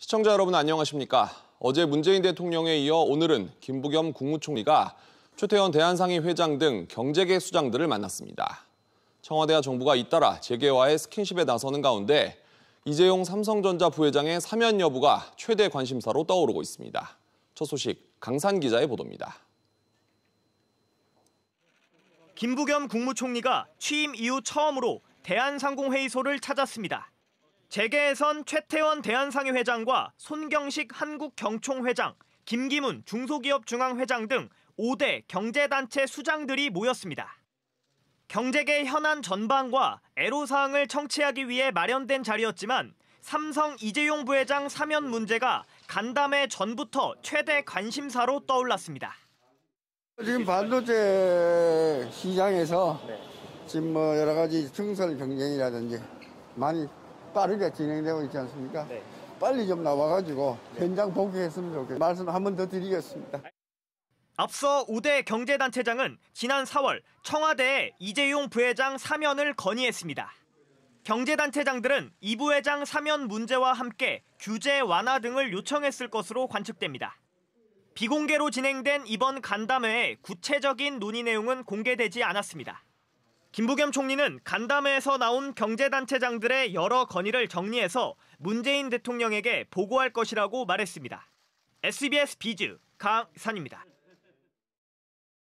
시청자 여러분 안녕하십니까? 어제 문재인 대통령에 이어 오늘은 김부겸 국무총리가 최태원 대한상의 회장 등 경제계 수장들을 만났습니다. 청와대와 정부가 잇따라 재계와의 스킨십에 나서는 가운데 이재용 삼성전자 부회장의 사면 여부가 최대 관심사로 떠오르고 있습니다. 첫 소식 강산 기자의 보도입니다. 김부겸 국무총리가 취임 이후 처음으로 대한상공회의소를 찾았습니다. 재계에선 최태원 대한상의 회장과 손경식 한국경총 회장, 김기문 중소기업중앙회장 등 5대 경제단체 수장들이 모였습니다. 경제계 현안 전반과 애로사항을 청취하기 위해 마련된 자리였지만 삼성 이재용 부회장 사면 문제가 간담회 전부터 최대 관심사로 떠올랐습니다. 지금 반도체 시장에서 지금 뭐 여러 가지 승선 경쟁이라든지 많이 빠르게 진행되고 있지 않습니까? 네. 빨리 좀 나와가지고 네. 현장 복귀했으면 좋겠습니다. 말씀 한번더 드리겠습니다. 앞서 우대 경제단체장은 지난 4월 청와대에 이재용 부회장 사면을 건의했습니다. 경제단체장들은 이 부회장 사면 문제와 함께 규제 완화 등을 요청했을 것으로 관측됩니다. 비공개로 진행된 이번 간담회에 구체적인 논의 내용은 공개되지 않았습니다. 김부겸 총리는 간담회에서 나온 경제단체장들의 여러 건의를 정리해서 문재인 대통령에게 보고할 것이라고 말했습니다. SBS 비즈 강산입니다.